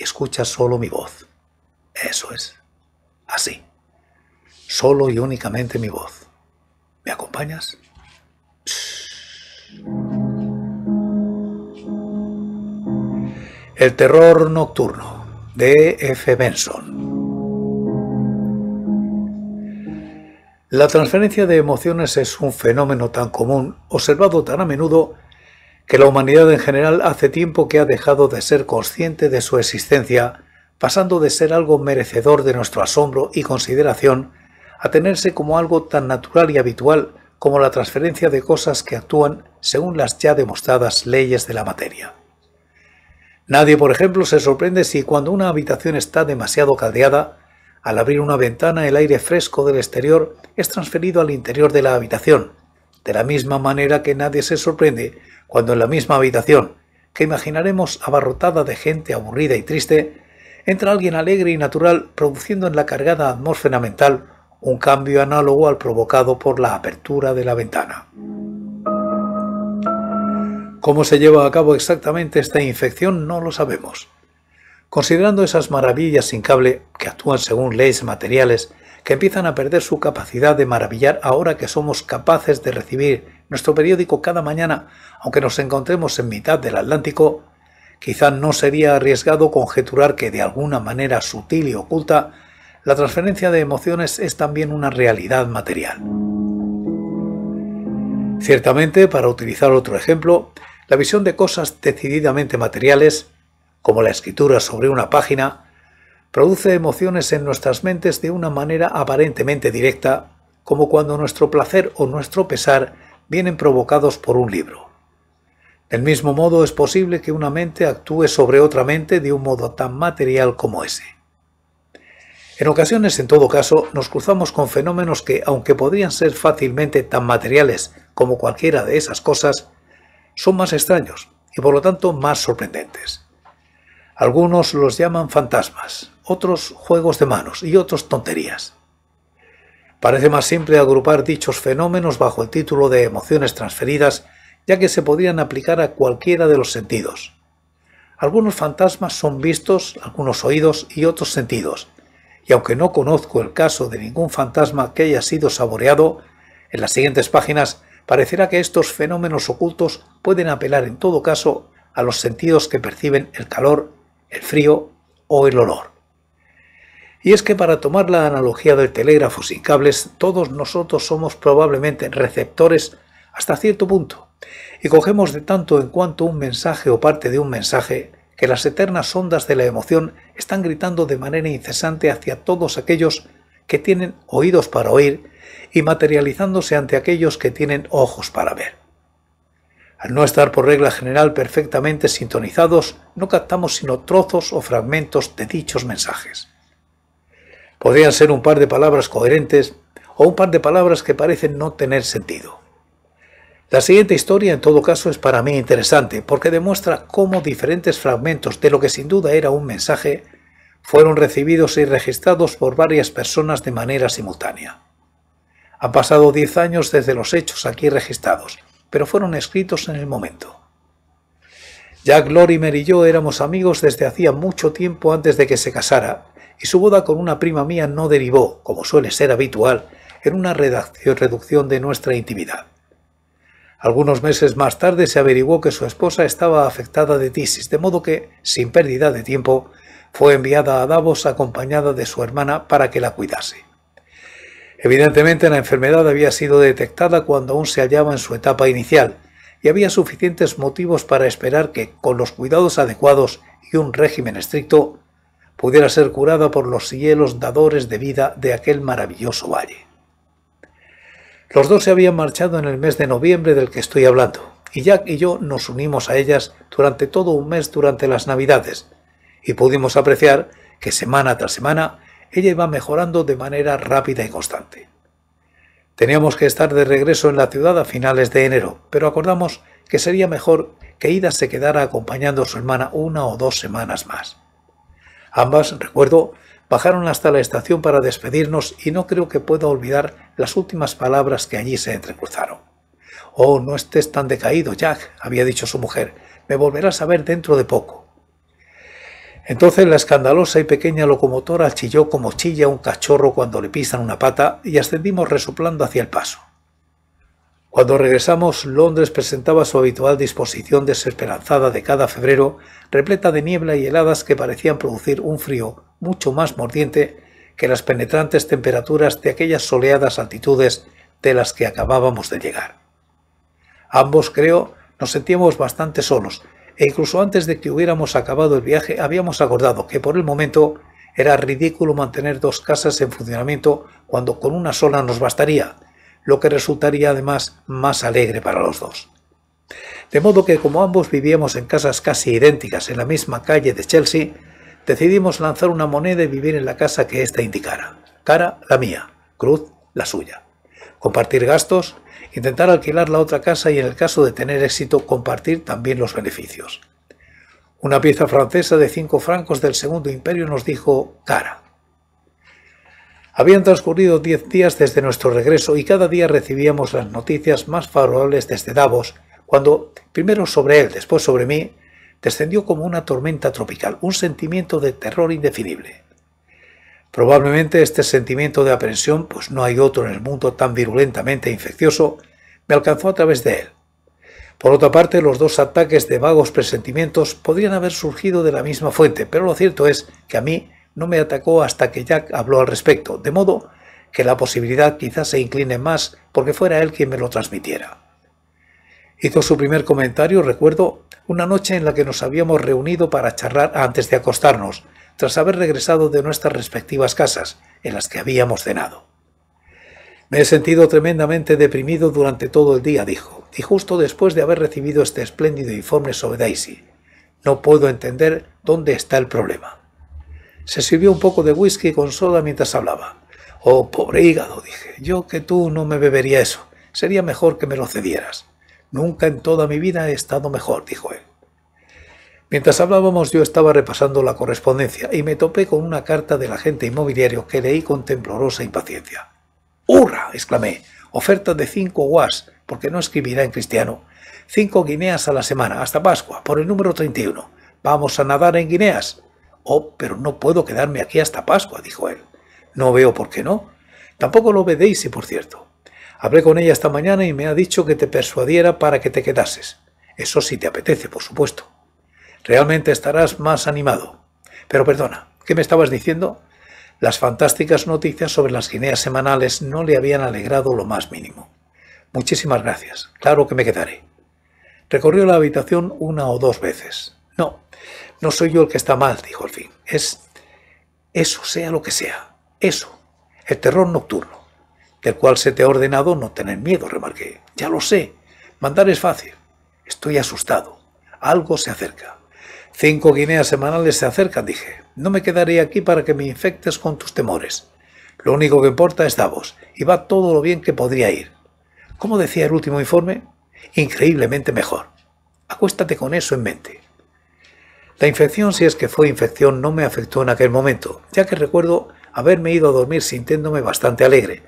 y escuchas solo mi voz. Eso es. Así. Solo y únicamente mi voz. ¿Me acompañas? El terror nocturno de F. Benson. La transferencia de emociones es un fenómeno tan común, observado tan a menudo, que la humanidad en general hace tiempo que ha dejado de ser consciente de su existencia, pasando de ser algo merecedor de nuestro asombro y consideración, a tenerse como algo tan natural y habitual como la transferencia de cosas que actúan según las ya demostradas leyes de la materia. Nadie, por ejemplo, se sorprende si cuando una habitación está demasiado caldeada, al abrir una ventana el aire fresco del exterior es transferido al interior de la habitación, de la misma manera que nadie se sorprende cuando en la misma habitación, que imaginaremos abarrotada de gente aburrida y triste, entra alguien alegre y natural produciendo en la cargada atmósfera mental un cambio análogo al provocado por la apertura de la ventana. Cómo se lleva a cabo exactamente esta infección no lo sabemos. Considerando esas maravillas sin cable que actúan según leyes materiales que empiezan a perder su capacidad de maravillar ahora que somos capaces de recibir nuestro periódico cada mañana, aunque nos encontremos en mitad del Atlántico, quizá no sería arriesgado conjeturar que de alguna manera sutil y oculta, la transferencia de emociones es también una realidad material. Ciertamente, para utilizar otro ejemplo, la visión de cosas decididamente materiales, como la escritura sobre una página, produce emociones en nuestras mentes de una manera aparentemente directa, como cuando nuestro placer o nuestro pesar vienen provocados por un libro. Del mismo modo es posible que una mente actúe sobre otra mente de un modo tan material como ese. En ocasiones, en todo caso, nos cruzamos con fenómenos que, aunque podrían ser fácilmente tan materiales como cualquiera de esas cosas, son más extraños y por lo tanto más sorprendentes. Algunos los llaman fantasmas, otros juegos de manos y otros tonterías. Parece más simple agrupar dichos fenómenos bajo el título de emociones transferidas, ya que se podrían aplicar a cualquiera de los sentidos. Algunos fantasmas son vistos, algunos oídos y otros sentidos, y aunque no conozco el caso de ningún fantasma que haya sido saboreado, en las siguientes páginas parecerá que estos fenómenos ocultos pueden apelar en todo caso a los sentidos que perciben el calor, el frío o el olor. Y es que para tomar la analogía del telégrafo sin cables, todos nosotros somos probablemente receptores hasta cierto punto, y cogemos de tanto en cuanto un mensaje o parte de un mensaje que las eternas ondas de la emoción están gritando de manera incesante hacia todos aquellos que tienen oídos para oír y materializándose ante aquellos que tienen ojos para ver. Al no estar por regla general perfectamente sintonizados, no captamos sino trozos o fragmentos de dichos mensajes. Podrían ser un par de palabras coherentes o un par de palabras que parecen no tener sentido. La siguiente historia en todo caso es para mí interesante porque demuestra cómo diferentes fragmentos de lo que sin duda era un mensaje fueron recibidos y registrados por varias personas de manera simultánea. Han pasado 10 años desde los hechos aquí registrados, pero fueron escritos en el momento. Jack Lorimer y yo éramos amigos desde hacía mucho tiempo antes de que se casara, y su boda con una prima mía no derivó, como suele ser habitual, en una reducción de nuestra intimidad. Algunos meses más tarde se averiguó que su esposa estaba afectada de tisis, de modo que, sin pérdida de tiempo, fue enviada a Davos acompañada de su hermana para que la cuidase. Evidentemente la enfermedad había sido detectada cuando aún se hallaba en su etapa inicial, y había suficientes motivos para esperar que, con los cuidados adecuados y un régimen estricto, pudiera ser curada por los cielos dadores de vida de aquel maravilloso valle. Los dos se habían marchado en el mes de noviembre del que estoy hablando, y Jack y yo nos unimos a ellas durante todo un mes durante las Navidades, y pudimos apreciar que semana tras semana ella iba mejorando de manera rápida y constante. Teníamos que estar de regreso en la ciudad a finales de enero, pero acordamos que sería mejor que Ida se quedara acompañando a su hermana una o dos semanas más. Ambas, recuerdo, bajaron hasta la estación para despedirnos y no creo que pueda olvidar las últimas palabras que allí se entrecruzaron. Oh, no estés tan decaído, Jack, había dicho su mujer. Me volverás a ver dentro de poco. Entonces la escandalosa y pequeña locomotora chilló como chilla un cachorro cuando le pisan una pata y ascendimos resoplando hacia el paso. Cuando regresamos, Londres presentaba su habitual disposición desesperanzada de cada febrero, repleta de niebla y heladas que parecían producir un frío mucho más mordiente que las penetrantes temperaturas de aquellas soleadas altitudes de las que acabábamos de llegar. Ambos, creo, nos sentíamos bastante solos, e incluso antes de que hubiéramos acabado el viaje habíamos acordado que por el momento era ridículo mantener dos casas en funcionamiento cuando con una sola nos bastaría, lo que resultaría además más alegre para los dos. De modo que como ambos vivíamos en casas casi idénticas en la misma calle de Chelsea, decidimos lanzar una moneda y vivir en la casa que ésta indicara. Cara, la mía, cruz, la suya. Compartir gastos, intentar alquilar la otra casa y en el caso de tener éxito compartir también los beneficios. Una pieza francesa de cinco francos del Segundo Imperio nos dijo cara. Habían transcurrido diez días desde nuestro regreso y cada día recibíamos las noticias más favorables desde Davos, cuando, primero sobre él, después sobre mí, descendió como una tormenta tropical, un sentimiento de terror indefinible. Probablemente este sentimiento de aprensión, pues no hay otro en el mundo tan virulentamente infeccioso, me alcanzó a través de él. Por otra parte, los dos ataques de vagos presentimientos podrían haber surgido de la misma fuente, pero lo cierto es que a mí no me atacó hasta que Jack habló al respecto, de modo que la posibilidad quizás se incline más porque fuera él quien me lo transmitiera. Hizo su primer comentario, recuerdo, una noche en la que nos habíamos reunido para charlar antes de acostarnos, tras haber regresado de nuestras respectivas casas, en las que habíamos cenado. Me he sentido tremendamente deprimido durante todo el día, dijo, y justo después de haber recibido este espléndido informe sobre Daisy. No puedo entender dónde está el problema. Se sirvió un poco de whisky con soda mientras hablaba. Oh, pobre hígado, dije. Yo que tú no me bebería eso. Sería mejor que me lo cedieras. Nunca en toda mi vida he estado mejor, dijo él. Mientras hablábamos yo estaba repasando la correspondencia y me topé con una carta del agente inmobiliario que leí con temblorosa impaciencia. ¡Hurra! exclamé. Oferta de cinco guas, porque no escribirá en cristiano. Cinco guineas a la semana, hasta Pascua, por el número 31. ¿Vamos a nadar en guineas? Oh, pero no puedo quedarme aquí hasta Pascua, dijo él. No veo por qué no. Tampoco lo ve y por cierto. Hablé con ella esta mañana y me ha dicho que te persuadiera para que te quedases. Eso sí te apetece, por supuesto. Realmente estarás más animado. Pero perdona, ¿qué me estabas diciendo? Las fantásticas noticias sobre las guineas semanales no le habían alegrado lo más mínimo. Muchísimas gracias. Claro que me quedaré. Recorrió la habitación una o dos veces. No, no soy yo el que está mal, dijo al fin. Es eso sea lo que sea. Eso. El terror nocturno. Del cual se te ha ordenado no tener miedo, remarqué. Ya lo sé. Mandar es fácil. Estoy asustado. Algo se acerca. Cinco guineas semanales se acercan, dije. No me quedaré aquí para que me infectes con tus temores. Lo único que importa es Davos, y va todo lo bien que podría ir. ¿Cómo decía el último informe? Increíblemente mejor. Acuéstate con eso en mente. La infección, si es que fue infección, no me afectó en aquel momento, ya que recuerdo haberme ido a dormir sintiéndome bastante alegre,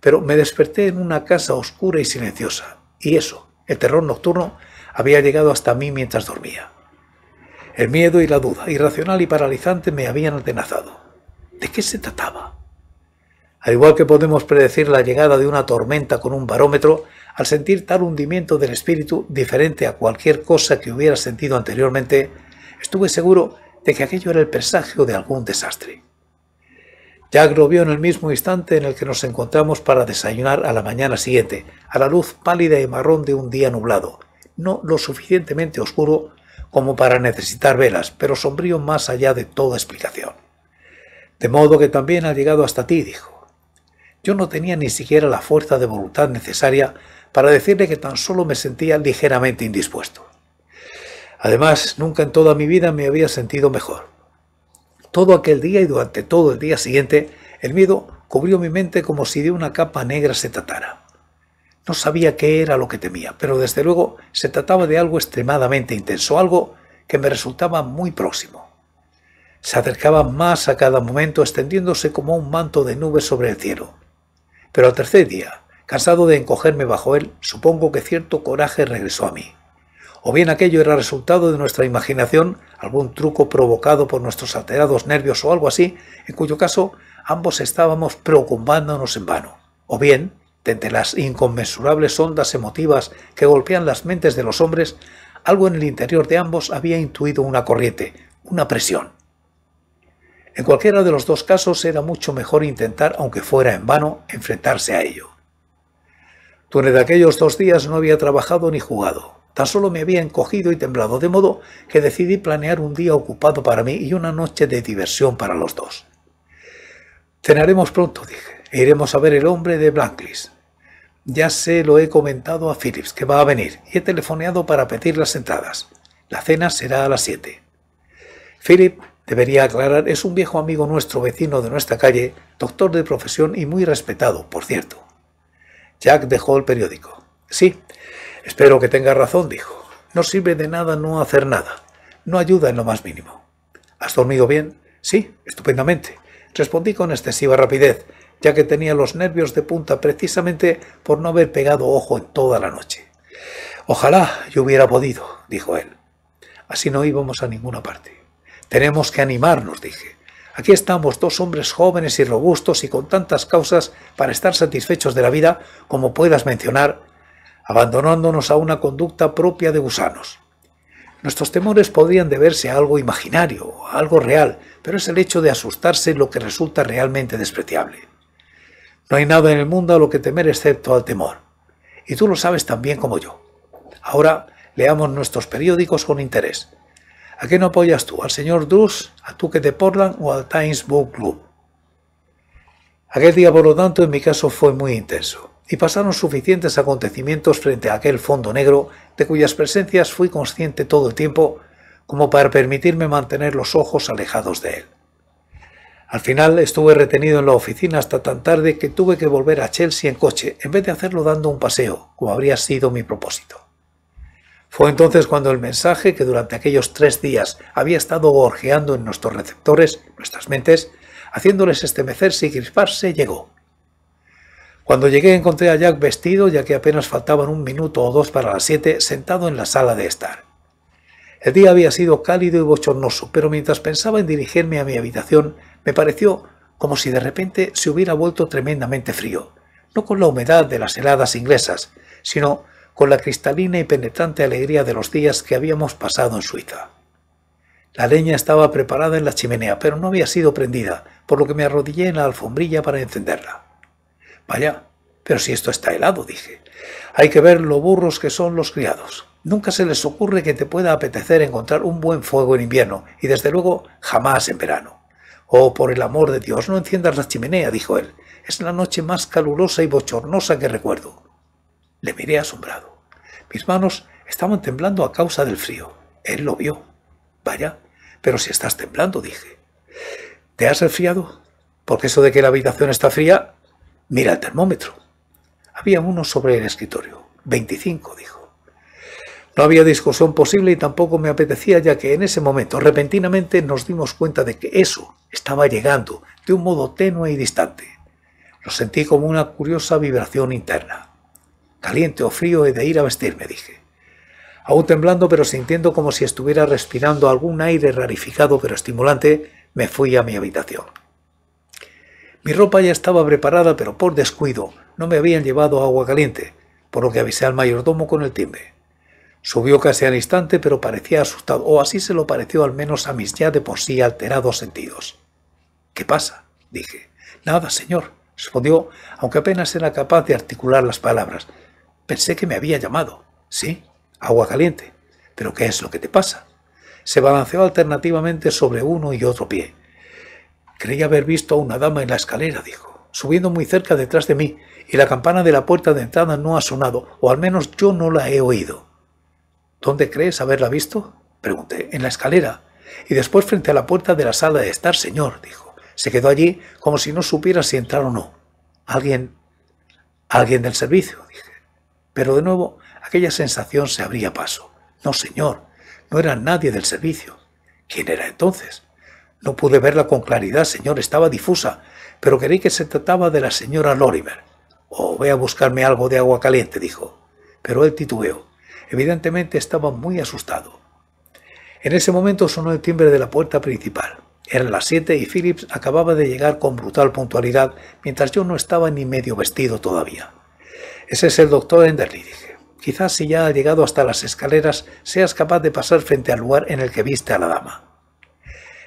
pero me desperté en una casa oscura y silenciosa, y eso, el terror nocturno, había llegado hasta mí mientras dormía. El miedo y la duda, irracional y paralizante, me habían atenazado. ¿De qué se trataba? Al igual que podemos predecir la llegada de una tormenta con un barómetro, al sentir tal hundimiento del espíritu diferente a cualquier cosa que hubiera sentido anteriormente, Estuve seguro de que aquello era el presagio de algún desastre. Jack lo vio en el mismo instante en el que nos encontramos para desayunar a la mañana siguiente, a la luz pálida y marrón de un día nublado, no lo suficientemente oscuro como para necesitar velas, pero sombrío más allá de toda explicación. De modo que también ha llegado hasta ti, dijo. Yo no tenía ni siquiera la fuerza de voluntad necesaria para decirle que tan solo me sentía ligeramente indispuesto. Además, nunca en toda mi vida me había sentido mejor. Todo aquel día y durante todo el día siguiente, el miedo cubrió mi mente como si de una capa negra se tratara. No sabía qué era lo que temía, pero desde luego se trataba de algo extremadamente intenso, algo que me resultaba muy próximo. Se acercaba más a cada momento, extendiéndose como un manto de nubes sobre el cielo. Pero al tercer día, cansado de encogerme bajo él, supongo que cierto coraje regresó a mí o bien aquello era resultado de nuestra imaginación, algún truco provocado por nuestros alterados nervios o algo así, en cuyo caso ambos estábamos preocupándonos en vano, o bien, de entre las inconmensurables ondas emotivas que golpean las mentes de los hombres, algo en el interior de ambos había intuido una corriente, una presión. En cualquiera de los dos casos era mucho mejor intentar, aunque fuera en vano, enfrentarse a ello. de aquellos dos días no había trabajado ni jugado. Tan solo me había encogido y temblado, de modo que decidí planear un día ocupado para mí y una noche de diversión para los dos. Cenaremos pronto, dije, e iremos a ver el hombre de Blacklis. Ya se lo he comentado a Phillips, que va a venir, y he telefoneado para pedir las entradas. La cena será a las 7. Philip, debería aclarar, es un viejo amigo nuestro vecino de nuestra calle, doctor de profesión y muy respetado, por cierto. Jack dejó el periódico. Sí, Espero que tenga razón, dijo. No sirve de nada no hacer nada. No ayuda en lo más mínimo. ¿Has dormido bien? Sí, estupendamente. Respondí con excesiva rapidez, ya que tenía los nervios de punta precisamente por no haber pegado ojo en toda la noche. Ojalá yo hubiera podido, dijo él. Así no íbamos a ninguna parte. Tenemos que animarnos, dije. Aquí estamos dos hombres jóvenes y robustos y con tantas causas para estar satisfechos de la vida como puedas mencionar abandonándonos a una conducta propia de gusanos. Nuestros temores podrían deberse a algo imaginario, a algo real, pero es el hecho de asustarse lo que resulta realmente despreciable. No hay nada en el mundo a lo que temer excepto al temor. Y tú lo sabes tan bien como yo. Ahora leamos nuestros periódicos con interés. ¿A qué no apoyas tú? ¿Al señor Druss, a Tuque de Portland o al Times Book Club? Aquel día, por lo tanto, en mi caso fue muy intenso y pasaron suficientes acontecimientos frente a aquel fondo negro de cuyas presencias fui consciente todo el tiempo como para permitirme mantener los ojos alejados de él. Al final estuve retenido en la oficina hasta tan tarde que tuve que volver a Chelsea en coche en vez de hacerlo dando un paseo, como habría sido mi propósito. Fue entonces cuando el mensaje que durante aquellos tres días había estado gorjeando en nuestros receptores, nuestras mentes, haciéndoles estremecerse y crisparse, llegó. Cuando llegué encontré a Jack vestido, ya que apenas faltaban un minuto o dos para las siete, sentado en la sala de estar. El día había sido cálido y bochornoso, pero mientras pensaba en dirigirme a mi habitación, me pareció como si de repente se hubiera vuelto tremendamente frío, no con la humedad de las heladas inglesas, sino con la cristalina y penetrante alegría de los días que habíamos pasado en Suiza. La leña estaba preparada en la chimenea, pero no había sido prendida, por lo que me arrodillé en la alfombrilla para encenderla. Vaya, pero si esto está helado, dije. Hay que ver lo burros que son los criados. Nunca se les ocurre que te pueda apetecer encontrar un buen fuego en invierno, y desde luego jamás en verano. Oh, por el amor de Dios, no enciendas la chimenea, dijo él. Es la noche más calurosa y bochornosa que recuerdo. Le miré asombrado. Mis manos estaban temblando a causa del frío. Él lo vio. Vaya, pero si estás temblando, dije. ¿Te has resfriado? Porque eso de que la habitación está fría Mira el termómetro. Había uno sobre el escritorio. 25, dijo. No había discusión posible y tampoco me apetecía, ya que en ese momento repentinamente nos dimos cuenta de que eso estaba llegando de un modo tenue y distante. Lo sentí como una curiosa vibración interna. Caliente o frío he de ir a vestirme, dije. Aún temblando, pero sintiendo como si estuviera respirando algún aire rarificado pero estimulante, me fui a mi habitación. Mi ropa ya estaba preparada, pero por descuido no me habían llevado agua caliente, por lo que avisé al mayordomo con el timbre. Subió casi al instante, pero parecía asustado, o así se lo pareció al menos a mis ya de por sí alterados sentidos. ¿Qué pasa? dije. Nada, señor, respondió, aunque apenas era capaz de articular las palabras. Pensé que me había llamado. Sí, agua caliente. ¿Pero qué es lo que te pasa? Se balanceó alternativamente sobre uno y otro pie. Creí haber visto a una dama en la escalera, dijo, subiendo muy cerca detrás de mí, y la campana de la puerta de entrada no ha sonado, o al menos yo no la he oído. ¿Dónde crees haberla visto? pregunté. En la escalera. Y después frente a la puerta de la sala de estar, señor, dijo. Se quedó allí como si no supiera si entrar o no. Alguien... Alguien del servicio, dije. Pero de nuevo, aquella sensación se abría paso. No, señor, no era nadie del servicio. ¿Quién era entonces? No pude verla con claridad, señor, estaba difusa, pero creí que se trataba de la señora Lorimer. Oh, voy a buscarme algo de agua caliente, dijo. Pero él titubeó. Evidentemente estaba muy asustado. En ese momento sonó el timbre de la puerta principal. Eran las siete y Phillips acababa de llegar con brutal puntualidad mientras yo no estaba ni medio vestido todavía. Ese es el doctor Enderly, dije. Quizás si ya ha llegado hasta las escaleras seas capaz de pasar frente al lugar en el que viste a la dama.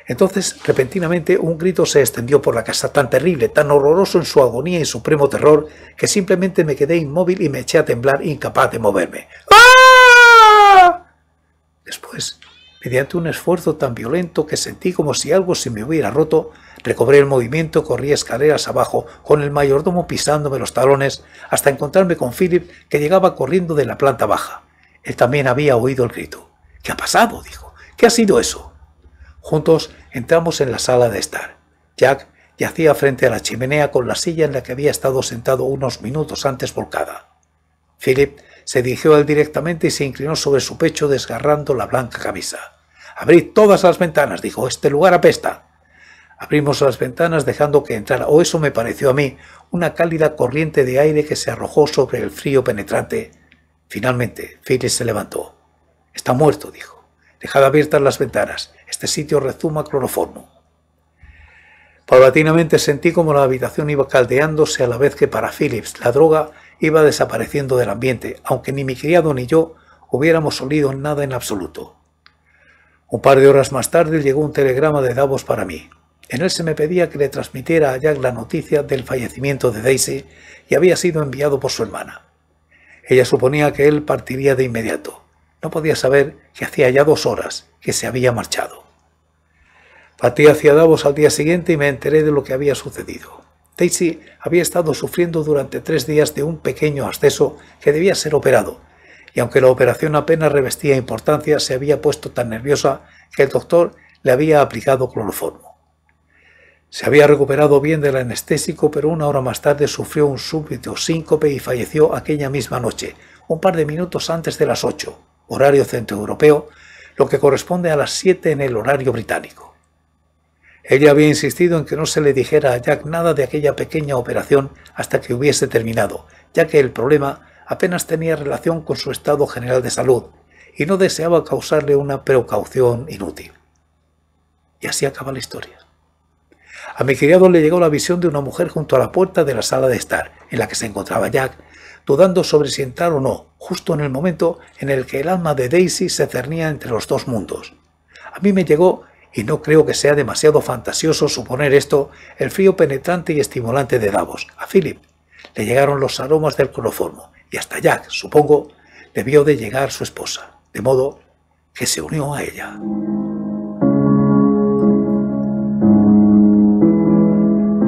Entonces, repentinamente, un grito se extendió por la casa, tan terrible, tan horroroso en su agonía y supremo terror, que simplemente me quedé inmóvil y me eché a temblar, incapaz de moverme. ¡Ah! Después, mediante un esfuerzo tan violento que sentí como si algo se me hubiera roto, recobré el movimiento, corrí escaleras abajo, con el mayordomo pisándome los talones, hasta encontrarme con Philip, que llegaba corriendo de la planta baja. Él también había oído el grito. ¿Qué ha pasado? dijo. ¿Qué ha sido eso? Juntos entramos en la sala de estar. Jack yacía frente a la chimenea con la silla en la que había estado sentado unos minutos antes volcada. Philip se dirigió a él directamente y se inclinó sobre su pecho desgarrando la blanca camisa. Abrid todas las ventanas, dijo, este lugar apesta. Abrimos las ventanas dejando que entrara, o oh, eso me pareció a mí, una cálida corriente de aire que se arrojó sobre el frío penetrante. Finalmente, Philip se levantó. Está muerto, dijo. Dejad abiertas las ventanas. Este sitio rezuma cloroformo. Paulatinamente sentí como la habitación iba caldeándose a la vez que para Phillips la droga iba desapareciendo del ambiente, aunque ni mi criado ni yo hubiéramos olido nada en absoluto. Un par de horas más tarde llegó un telegrama de Davos para mí. En él se me pedía que le transmitiera a Jack la noticia del fallecimiento de Daisy y había sido enviado por su hermana. Ella suponía que él partiría de inmediato. No podía saber que hacía ya dos horas que se había marchado. Partí hacia Davos al día siguiente y me enteré de lo que había sucedido. Daisy había estado sufriendo durante tres días de un pequeño asceso que debía ser operado, y aunque la operación apenas revestía importancia, se había puesto tan nerviosa que el doctor le había aplicado cloroformo. Se había recuperado bien del anestésico, pero una hora más tarde sufrió un súbito síncope y falleció aquella misma noche, un par de minutos antes de las 8, horario centroeuropeo, lo que corresponde a las 7 en el horario británico. Ella había insistido en que no se le dijera a Jack nada de aquella pequeña operación hasta que hubiese terminado, ya que el problema apenas tenía relación con su estado general de salud y no deseaba causarle una precaución inútil. Y así acaba la historia. A mi criado le llegó la visión de una mujer junto a la puerta de la sala de estar, en la que se encontraba Jack, dudando sobre si entrar o no, justo en el momento en el que el alma de Daisy se cernía entre los dos mundos. A mí me llegó y no creo que sea demasiado fantasioso suponer esto el frío penetrante y estimulante de Davos. A Philip le llegaron los aromas del cloroformo, y hasta Jack, supongo, debió de llegar su esposa, de modo que se unió a ella.